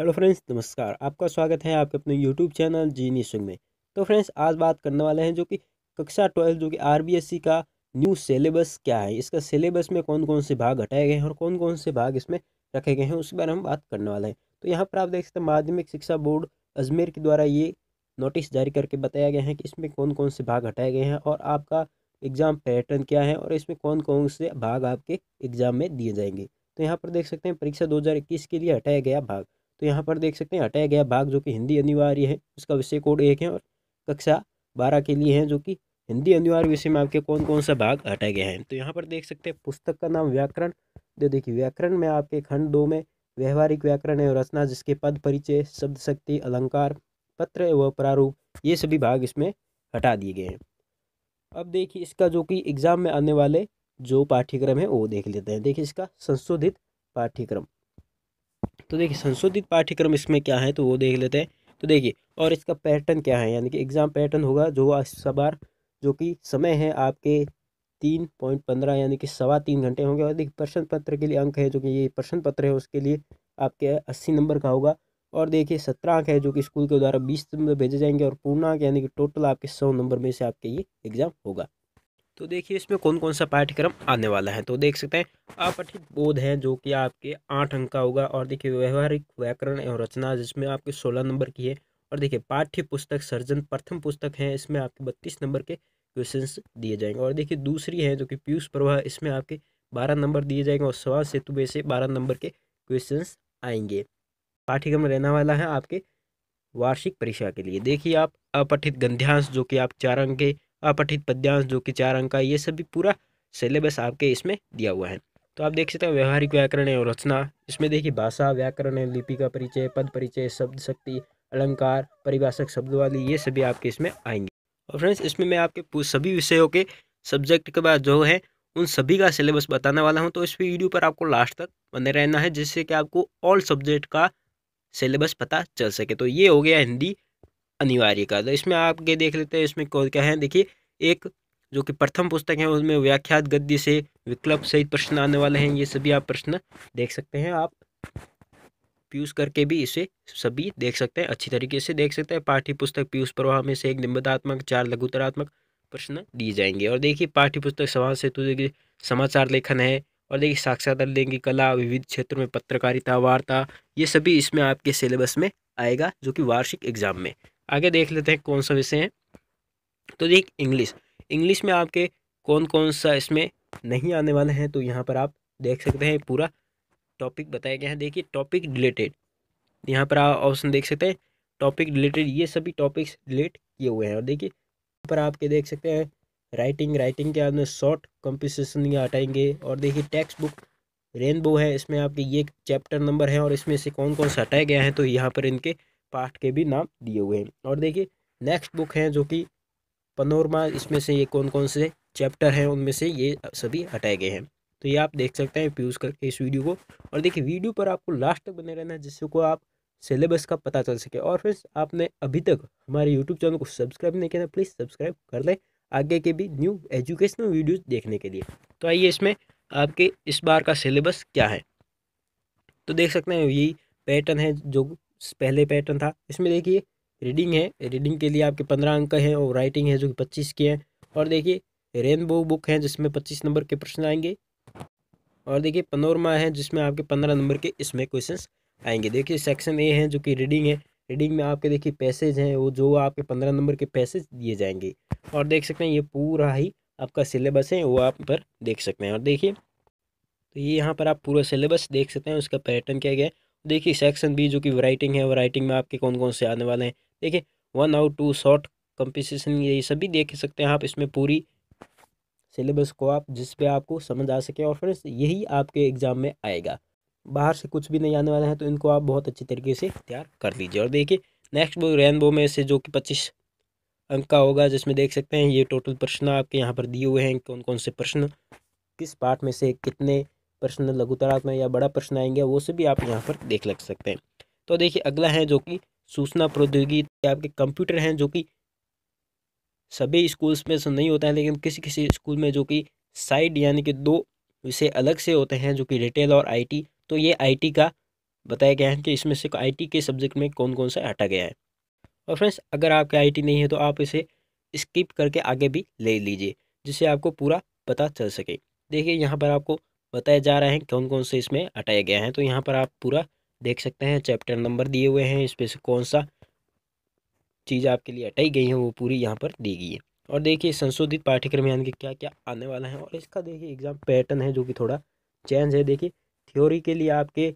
hello friends नमस्कार आपका स्वागत है आपके अपने यूट्यूब चैनल जी निशुंग में तो फ्रेंड्स आज बात करने वाले हैं जो कि कक्षा ट्वेल्थ जो कि आरबीएससी का न्यू सिलेबस क्या है इसका सिलेबस में कौन कौन से भाग हटाए गए हैं और कौन कौन से भाग इसमें रखे गए हैं उसके बारे में बात करने वाले हैं तो यहाँ पर आप देख सकते हैं माध्यमिक शिक्षा बोर्ड अजमेर के द्वारा ये नोटिस जारी करके बताया गया है कि इसमें कौन कौन से भाग हटाए गए हैं और आपका एग्ज़ाम पैटर्न क्या है और इसमें कौन कौन से भाग आपके एग्ज़ाम में दिए जाएंगे तो यहाँ पर देख सकते हैं परीक्षा 2021 के लिए हटाया गया भाग तो यहाँ पर देख सकते हैं हटाया गया भाग जो कि हिंदी अनिवार्य है उसका विषय कोड एक है और कक्षा बारह के लिए है जो कि हिंदी अनिवार्य विषय में आपके कौन कौन सा भाग हटाया गया है तो यहाँ पर देख सकते हैं पुस्तक का नाम व्याकरण जो देखिए व्याकरण में आपके खंड दो में व्यवहारिक व्याकरण है रचना जिसके पद परिचय शब्द शक्ति अलंकार पत्र व प्रारूप ये सभी भाग इसमें हटा दिए गए हैं अब देखिए इसका जो कि एग्ज़ाम में आने वाले जो पाठ्यक्रम है वो देख लेते हैं देखिए इसका संशोधित पाठ्यक्रम तो देखिए संशोधित पाठ्यक्रम इसमें क्या है तो वो देख लेते हैं तो देखिए और इसका पैटर्न क्या है यानी कि एग्ज़ाम पैटर्न होगा जो सवार जो कि समय है आपके तीन पॉइंट पंद्रह यानी कि सवा तीन घंटे होंगे और देखिए प्रश्न पत्र के लिए अंक है जो कि ये प्रश्न पत्र है उसके लिए आपके अस्सी नंबर का होगा और देखिए सत्रह अंक है जो कि स्कूल के द्वारा बीस नंबर भेजे जाएंगे और पूर्णांक यानी कि टोटल आपके सौ नंबर में से आपके ये एग्ज़ाम होगा तो देखिए इसमें कौन कौन सा पाठ्यक्रम आने वाला है तो देख सकते हैं अपठित बोध हैं जो कि आपके आठ अंक का होगा और देखिए व्यवहारिक व्याकरण एवं रचना जिसमें आपके सोलह नंबर की है और देखिए पाठ्य पुस्तक सर्जन प्रथम पुस्तक है इसमें आपके बत्तीस नंबर के क्वेश्चन दिए जाएंगे और देखिए दूसरी है जो कि पीयूष प्रवाह इसमें आपके बारह नंबर दिए जाएंगे और स्वास्थ्य सेतु में से बारह नंबर के क्वेश्चन आएंगे पाठ्यक्रम रहने वाला है आपके वार्षिक परीक्षा के लिए देखिए आप अपठित गंध्यांश जो कि आप चार अंक के अपठित पद्यांश जो कि चार अंक का ये सभी पूरा सिलेबस आपके इसमें दिया हुआ है तो आप देख सकते हो व्यवहारिक व्याकरण और रचना इसमें देखिए भाषा व्याकरण है लिपि का परिचय पद परिचय शब्द शक्ति अलंकार परिभाषक शब्द वाली ये सभी आपके इसमें आएंगे और फ्रेंड्स इसमें मैं आपके सभी विषयों के सब्जेक्ट के बाद जो है उन सभी का सिलेबस बताने वाला हूँ तो इस वीडियो पर आपको लास्ट तक बने रहना है जिससे कि आपको ऑल सब्जेक्ट का सिलेबस पता चल सके तो ये हो गया हिंदी अनिवार्य का तो इसमें ये देख लेते हैं इसमें कौन क्या है देखिए एक जो कि प्रथम पुस्तक है उसमें व्याख्यात गद्य से विकल्प सहित प्रश्न आने वाले हैं ये सभी आप प्रश्न देख सकते हैं आप पीयूष करके भी इसे सभी देख सकते हैं अच्छी तरीके से देख सकते हैं पाठ्य पुस्तक पीयूष प्रवाह में से एक निबंधात्मक चार लघुतरात्मक प्रश्न दिए जाएंगे और देखिए पाठ्य पुस्तक समाज सेतु समाचार लेखन है और देखिए साक्षात्कार लेंगे कला विविध क्षेत्रों में पत्रकारिता वार्ता ये सभी इसमें आपके सिलेबस में आएगा जो कि वार्षिक एग्जाम में आगे देख लेते हैं कौन सा विषय है तो देख इंग्लिश इंग्लिश में आपके कौन कौन सा इसमें नहीं आने वाले हैं तो यहाँ पर आप देख सकते हैं पूरा टॉपिक बताया गया है देखिए टॉपिक रिलेटेड यहाँ पर आप ऑप्शन देख सकते हैं टॉपिक रिलेटेड ये सभी टॉपिक्स रिलेट किए हुए हैं और देखिए यहाँ पर आपके देख सकते हैं राइटिंग राइटिंग के आपने शॉर्ट कंपिटिशन हटाएंगे और देखिए टेक्स्ट बुक रेनबो है इसमें आपके ये चैप्टर नंबर है और इसमें से कौन कौन सा हटाया गया है तो यहाँ पर इनके पास्ट के भी नाम दिए हुए हैं और देखिए नेक्स्ट बुक हैं जो कि पनोरमा इसमें से ये कौन कौन से चैप्टर हैं उनमें से ये सभी हटाए गए हैं तो ये आप देख सकते हैं प्यूज़ करके इस वीडियो को और देखिए वीडियो पर आपको लास्ट तक बने रहना जिससे को आप सिलेबस का पता चल सके और फिर आपने अभी तक हमारे यूट्यूब चैनल को सब्सक्राइब नहीं किया प्लीज़ सब्सक्राइब कर लें आगे के भी न्यू एजुकेशनल वीडियोस देखने के लिए तो आइए इसमें आपके इस बार का सिलेबस क्या है तो देख सकते हैं यही पैटर्न है जो पहले पैटर्न था इसमें देखिए रीडिंग है रीडिंग के लिए आपके पंद्रह अंक हैं और राइटिंग है जो कि पच्चीस के हैं और देखिए रेनबो बुक है जिसमें पच्चीस नंबर के प्रश्न आएंगे और देखिए पनोरमा है जिसमें आपके पंद्रह नंबर के इसमें क्वेश्चन आएंगे देखिए सेक्शन ए है जो कि रीडिंग है रीडिंग में आपके देखिए पैसेज हैं वो जो आपके पंद्रह नंबर के पैसेज दिए जाएंगे और देख सकते हैं ये पूरा ही आपका सिलेबस है वो आप पर देख सकते हैं और देखिए तो ये यहाँ पर आप पूरा सिलेबस देख सकते हैं उसका पैटर्न क्या गया है देखिए सेक्शन बी जो कि राइटिंग है राइटिंग में आपके कौन कौन से आने वाले हैं देखिए one out two short comprehension ये सभी देख सकते हैं आप इसमें पूरी सिलेबस को आप जिस पे आपको समझ आ सके और फ्रेंड्स यही आपके एग्ज़ाम में आएगा बाहर से कुछ भी नहीं आने वाला है तो इनको आप बहुत अच्छी तरीके से तैयार कर लीजिए और देखिए नेक्स्ट बुक रेनबो में से जो कि पच्चीस अंक का होगा जिसमें देख सकते हैं ये टोटल प्रश्न आपके यहाँ पर दिए हुए हैं कौन कौन से प्रश्न किस पार्ट में से कितने प्रश्न लघुतरात्मक या बड़ा प्रश्न आएंगे वो से भी आप यहाँ पर देख लग सकते हैं तो देखिए अगला है जो कि सूचना प्रौद्योगिकी आपके कंप्यूटर हैं जो कि सभी स्कूल्स में से नहीं होता है लेकिन किसी किसी स्कूल में जो कि साइड यानी कि दो विषय अलग से होते हैं जो कि रिटेल और आईटी तो ये आईटी का बताया गया है कि इसमें से आईटी के सब्जेक्ट में कौन कौन सा हटा गया है और फ्रेंड्स अगर आपके आईटी नहीं है तो आप इसे स्किप करके आगे भी ले लीजिए जिससे आपको पूरा पता चल सके देखिए यहाँ पर आपको बताए जा रहे हैं कौन कौन से इसमें हटाए गए हैं तो यहाँ पर आप पूरा देख सकते हैं चैप्टर नंबर दिए हुए हैं इसमें से कौन सा चीज़ आपके लिए हटाई गई है वो पूरी यहाँ पर दी गई है और देखिए संशोधित पाठ्यक्रम यानी कि क्या क्या आने वाला है और इसका देखिए एग्ज़ाम पैटर्न है जो कि थोड़ा चेंज है देखिए थ्योरी के लिए आपके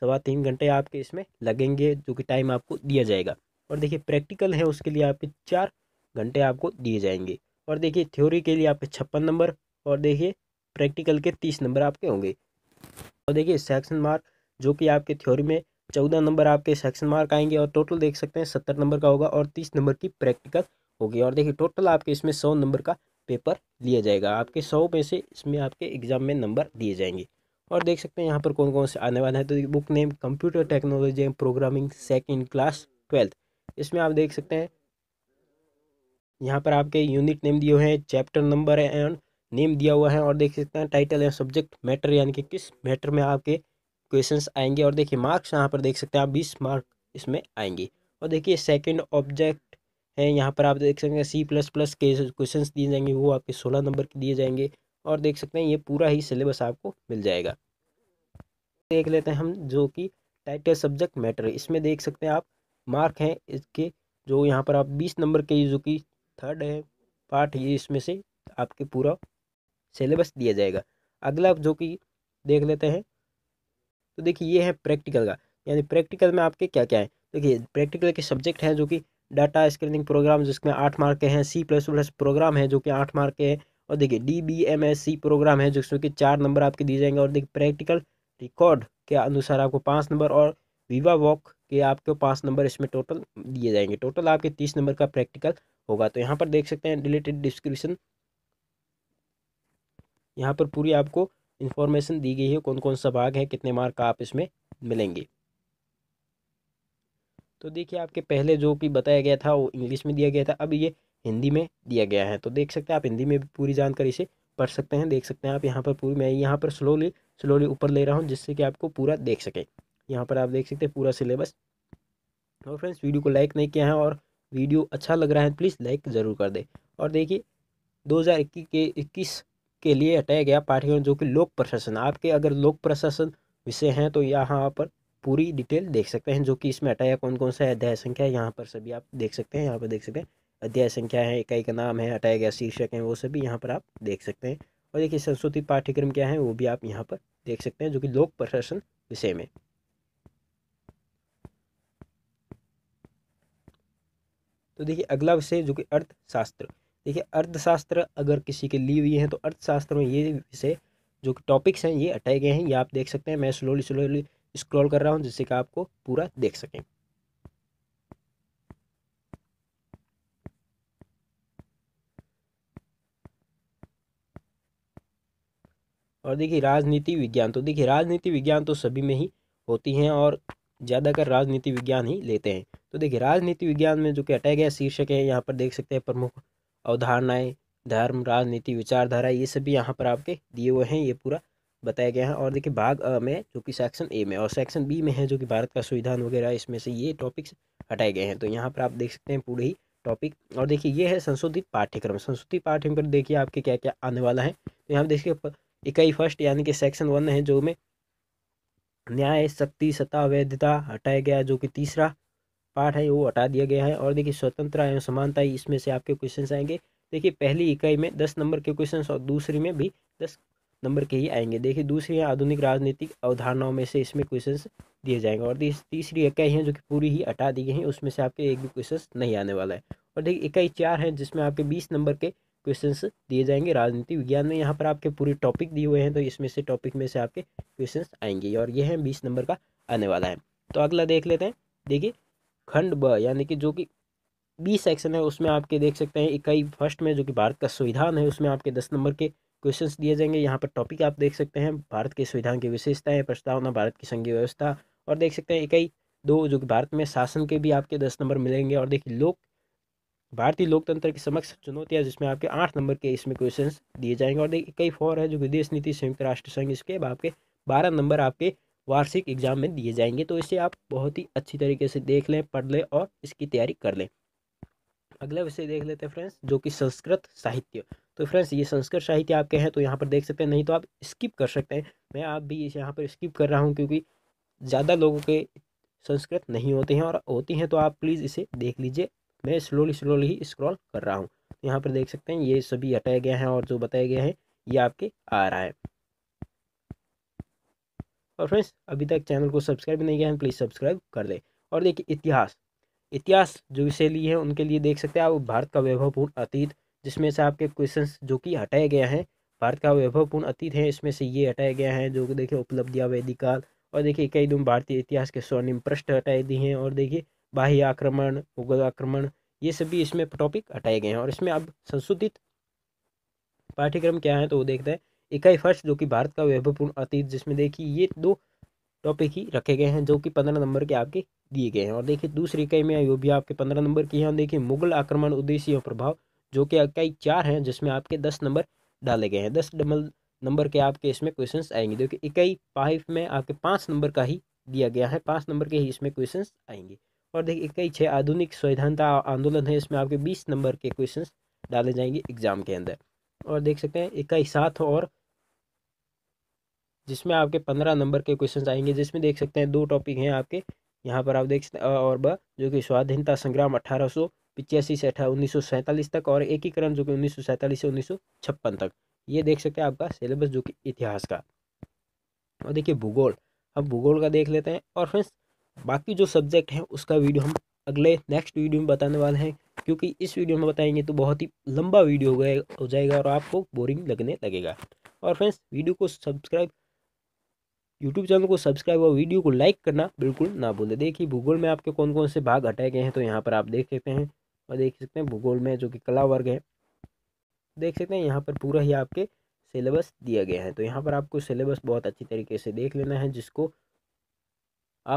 सवा तीन घंटे आपके इसमें लगेंगे जो कि टाइम आपको दिया जाएगा और देखिए प्रैक्टिकल है उसके लिए आपके चार घंटे आपको दिए जाएंगे और देखिए थ्योरी के लिए आपके छप्पन नंबर और देखिए प्रैक्टिकल के तीस नंबर आपके होंगे और देखिए सेक्शन मार्क जो कि आपके थ्योरी में चौदह नंबर आपके सेक्शन मार्क आएंगे और टोटल देख सकते हैं सत्तर नंबर का होगा और तीस नंबर की प्रैक्टिकल होगी और देखिए टोटल आपके इसमें सौ नंबर का पेपर लिया जाएगा आपके सौ में से इसमें आपके एग्ज़ाम में नंबर दिए जाएंगे और देख सकते हैं यहाँ पर कौन कौन से आने वाला है तो book name computer technology and programming second class twelfth इसमें आप देख सकते हैं यहाँ पर आपके यूनिट नेम दिए हुए हैं चैप्टर नंबर है एंड नेम दिया हुआ है और देख सकते हैं टाइटल या सब्जेक्ट मैटर यानी कि किस मैटर में आपके क्वेश्चंस आएंगे और देखिए मार्क्स यहाँ पर देख सकते हैं आप बीस मार्क इसमें आएंगे और देखिए सेकंड ऑब्जेक्ट है यहाँ पर आप देख सकते हैं सी प्लस प्लस के क्वेश्चन दिए जाएंगे वो आपके सोलह नंबर के दिए जाएंगे और देख सकते हैं ये पूरा ही सिलेबस आपको मिल जाएगा देख लेते हैं हम जो कि टाइटल सब्जेक्ट मैटर इसमें देख सकते हैं आप मार्क हैं इसके जो यहाँ पर आप बीस नंबर के जो कि थर्ड है पार्ट ये इसमें से आपके पूरा सिलेबस दिया जाएगा अगला जो कि देख लेते हैं तो देखिए ये है प्रैक्टिकल का यानी प्रैक्टिकल में आपके क्या क्या है देखिए प्रैक्टिकल के सब्जेक्ट हैं जो कि डाटा स्क्रीनिंग प्रोग्राम जिसमें आठ मार्क के हैं सी प्लस प्लस प्रोग्राम है जो कि आठ मार्क के हैं और देखिए D B M S C program है जिसमें कि चार नंबर आपके दिए जाएंगे और देखिए प्रैक्टिकल रिकॉर्ड के अनुसार आपको पाँच नंबर और विवा वॉक के आपको पाँच नंबर इसमें टोटल दिए जाएंगे टोटल आपके तीस नंबर का प्रैक्टिकल होगा तो यहाँ पर देख सकते हैं रिलेटेड डिस्क्रिप्शन यहाँ पर पूरी आपको इन्फॉर्मेशन दी गई है कौन कौन सा भाग है कितने मार्क आप इसमें मिलेंगे तो देखिए आपके पहले जो कि बताया गया था वो इंग्लिश में दिया गया था अब ये हिंदी में दिया गया है तो देख सकते हैं आप हिंदी में भी पूरी जानकारी से पढ़ सकते हैं देख सकते हैं आप यहाँ पर पूरी मैं यहाँ पर स्लोली स्लोली ऊपर ले रहा हूँ जिससे कि आपको पूरा देख सके यहाँ पर आप देख सकते हैं पूरा सिलेबस और फ्रेंड्स वीडियो को लाइक नहीं किया है और वीडियो अच्छा लग रहा है प्लीज़ लाइक ज़रूर कर दे और देखिए दो के इक्कीस के लिए हटाया गया पाठ्यक्रम जो कि लोक प्रशासन आपके अगर लोक प्रशासन विषय हैं तो यहाँ पर पूरी डिटेल देख सकते हैं जो कि इसमें हटाया कौन कौन सा अध्याय संख्या है यहाँ पर सभी आप देख सकते हैं यहाँ पर देख सकते हैं अध्याय संख्या है इकाई का नाम है हटाया गया शीर्षक है वो सभी यहाँ पर आप देख सकते हैं और देखिए संस्कृति पाठ्यक्रम क्या है वो भी आप यहाँ पर देख सकते हैं जो कि लोक प्रशासन विषय में तो देखिए अगला विषय जो कि अर्थशास्त्र देखिए अर्थशास्त्र अगर किसी के लिए हुई है तो अर्थशास्त्र में ये विषय जो कि टॉपिक्स हैं ये हटाए गए हैं ये आप देख सकते हैं मैं स्लोली स्लोली स्क्रॉल कर रहा हूँ जिससे कि आपको पूरा देख सकें और देखिए राजनीति विज्ञान तो देखिए राजनीति विज्ञान तो सभी में ही होती हैं और ज़्यादातर राजनीति विज्ञान ही लेते हैं तो देखिए राजनीति विज्ञान में जो कि हटाया गया शीर्षक है यहाँ पर देख सकते हैं प्रमुख अवधारणाएँ धर्म राजनीति विचारधारा ये सभी यहाँ पर आपके दिए हुए हैं ये पूरा बताया गया है और देखिए भाग अ में जो कि सेक्शन ए में और सेक्शन बी में है जो कि भारत का संविधान वगैरह इसमें से ये टॉपिक्स हटाए गए हैं तो यहाँ पर आप देख सकते हैं पूरे ही टॉपिक और देखिए ये है संशोधित पाठ्यक्रम संशोधित पाठ्यक्रम देखिए आपके क्या क्या आने वाला है तो यहाँ देखिए इकाई फर्स्ट यानी कि सेक्शन वन है जो में न्याय शक्ति सत्ता वैधता हटाया गया जो कि तीसरा पार्ट है वो हटा दिया गया है और देखिए स्वतंत्रता एवं समानता इसमें से आपके क्वेश्चन आएंगे देखिए पहली इकाई में दस नंबर के क्वेश्चन और दूसरी में भी दस नंबर के ही आएंगे देखिए दूसरी है आधुनिक राजनीतिक अवधारणाओं में से इसमें क्वेश्चन दिए जाएंगे और तीसरी इकाई है जो कि पूरी ही हटा दी गई है उसमें से आपके एक भी क्वेश्चन नहीं आने वाला है और देखिए इकाई चार है जिसमें आपके बीस नंबर के क्वेश्चन दिए जाएंगे राजनीति विज्ञान में यहाँ पर आपके पूरे टॉपिक दिए हुए हैं तो इसमें से टॉपिक में से आपके क्वेश्चन आएंगे और ये है बीस नंबर का आने वाला है तो अगला देख लेते हैं देखिए खंड ब यानी कि जो कि बी सेक्शन है उसमें आपके देख सकते हैं इकाई फर्स्ट में जो कि भारत का संविधान है उसमें आपके दस नंबर के क्वेश्चंस दिए जाएंगे यहाँ पर टॉपिक आप देख सकते हैं भारत के संविधान की विशेषताएं प्रस्तावना भारत की संघीय व्यवस्था और देख सकते हैं इकाई दो जो कि भारत में शासन के भी आपके दस नंबर मिलेंगे और देखिए लोक भारतीय लोकतंत्र के समक्ष चुनौतियाँ जिसमें आपके आठ नंबर के इसमें क्वेश्चन दिए जाएंगे और देखिए इकाई फोर है जो विदेश नीति संयुक्त राष्ट्र संघ इसके आपके बारह नंबर आपके वार्षिक एग्ज़ाम में दिए जाएंगे तो इसे आप बहुत ही अच्छी तरीके से देख लें पढ़ लें और इसकी तैयारी कर लें अगला विषय देख लेते हैं फ्रेंड्स जो कि संस्कृत साहित्य तो फ्रेंड्स ये संस्कृत साहित्य आपके हैं तो यहाँ पर देख सकते हैं नहीं तो आप स्किप कर सकते हैं मैं आप भी इस यहाँ पर स्किप कर रहा हूँ क्योंकि ज़्यादा लोगों के संस्कृत नहीं होते हैं और होती हैं तो आप प्लीज़ इसे देख लीजिए मैं स्लोली स्लोली ही स्क्रॉल कर रहा हूँ यहाँ पर देख सकते हैं ये सभी हटाया गया है और जो बताया गया है ये आपके आ रहा है और फ्रेंड्स अभी तक चैनल को सब्सक्राइब नहीं किया है प्लीज़ सब्सक्राइब कर दें और देखिए इतिहास इतिहास जो विषय लिए हैं उनके लिए देख सकते हैं आप भारत का वैभवपूर्ण अतीत जिसमें से आपके क्वेश्चन जो कि हटाए गए हैं भारत का वैभवपूर्ण अतीत है इसमें से ये हटाया गया है जो देखिए उपलब्धियाँ वैदिकाल और देखिए कई दिन भारतीय इतिहास के स्वर्णिम पृष्ठ हटाए दिए हैं और देखिए बाह्य आक्रमण मुगल आक्रमण ये सभी इसमें टॉपिक हटाए गए हैं और इसमें अब संशोधित पाठ्यक्रम क्या है तो वो देखते हैं इकाई फर्स्ट जो कि भारत का वैभवपूर्ण अतीत जिसमें देखिए ये दो टॉपिक ही रखे गए हैं जो कि पंद्रह नंबर के आपके दिए गए हैं और देखिए दूसरी इकाई में वो भी आपके पंद्रह नंबर की और देखिए मुगल आक्रमण उद्देश्य और प्रभाव जो कि इकाई चार हैं जिसमें आपके दस नंबर डाले गए हैं दस डबल नंबर के आपके इसमें क्वेश्चन आएंगे जो इकाई फाइव में आपके पाँच नंबर का ही दिया गया है पाँच नंबर के ही इसमें क्वेश्चन आएंगे और देखिए इकाई छः आधुनिक स्वैधानता आंदोलन है इसमें आपके बीस नंबर के क्वेश्चन डाले जाएंगे एग्जाम के अंदर और देख सकते हैं इकाई सात और जिसमें आपके पंद्रह नंबर के क्वेश्चन आएंगे जिसमें देख सकते हैं दो टॉपिक हैं आपके यहाँ पर आप देख सकते हैं और ब जो कि स्वाधीनता संग्राम अठारह सौ पिचासी से अठारह उन्नीस तक और एकीकरण जो कि उन्नीस से उन्नीस तक ये देख सकते हैं आपका सिलेबस जो कि इतिहास का और देखिए भूगोल हम भूगोल का देख लेते हैं और फ्रेंड्स बाकी जो सब्जेक्ट हैं उसका वीडियो हम अगले नेक्स्ट वीडियो में बताने वाले हैं क्योंकि इस वीडियो में बताएंगे तो बहुत ही लंबा वीडियो हो गया हो जाएगा और आपको बोरिंग लगने लगेगा और फ्रेंड्स वीडियो को सब्सक्राइब यूट्यूब चैनल को सब्सक्राइब और वीडियो को लाइक करना बिल्कुल ना भूलें देखिए भूगोल में आपके कौन कौन से भाग हटाए गए हैं तो यहाँ पर आप देख सकते हैं और देख सकते हैं भूगोल में जो कि कला वर्ग है देख सकते हैं यहाँ पर पूरा ही आपके सिलेबस दिया गया है तो यहाँ पर आपको सिलेबस बहुत अच्छी तरीके से देख लेना है जिसको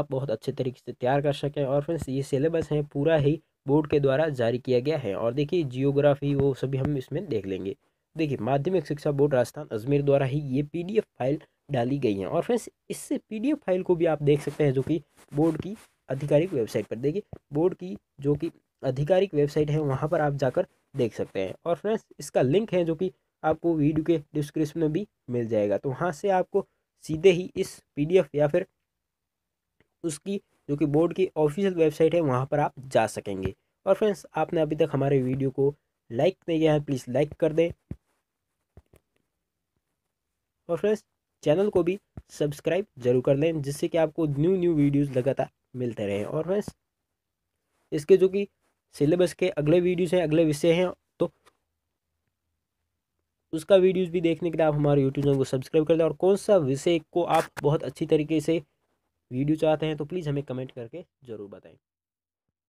आप बहुत अच्छे तरीके से तैयार कर सकें और फ्रेंड्स ये सिलेबस हैं पूरा ही बोर्ड के द्वारा जारी किया गया है और देखिए जियोग्राफी वो सभी हम इसमें देख लेंगे देखिए माध्यमिक शिक्षा बोर्ड राजस्थान अजमेर द्वारा ही ये पीडीएफ फाइल डाली गई हैं और फ्रेंड्स इससे पी फाइल को भी आप देख सकते हैं जो कि बोर्ड की आधिकारिक वेबसाइट पर देखिए बोर्ड की जो कि आधिकारिक वेबसाइट है वहाँ पर आप जाकर देख सकते हैं और फ्रेंड्स इसका लिंक है जो कि आपको वीडियो के डिस्क्रिप्शन में भी मिल जाएगा तो वहाँ से आपको सीधे ही इस पीडीएफ या फिर उसकी जो कि बोर्ड की ऑफिशियल वेबसाइट है वहाँ पर आप जा सकेंगे और फ्रेंड्स आपने अभी तक हमारे वीडियो को लाइक नहीं किया है प्लीज़ लाइक कर दें और फ्रेंड्स चैनल को भी सब्सक्राइब जरूर कर लें जिससे कि आपको न्यू न्यू वीडियोस लगातार मिलते रहें और बस इसके जो कि सिलेबस के अगले वीडियोस हैं अगले विषय हैं तो उसका वीडियोस भी देखने के लिए आप हमारे यूट्यूब चैनल को सब्सक्राइब कर लें और कौन सा विषय को आप बहुत अच्छी तरीके से वीडियो चाहते हैं तो प्लीज़ हमें कमेंट करके ज़रूर बताएँ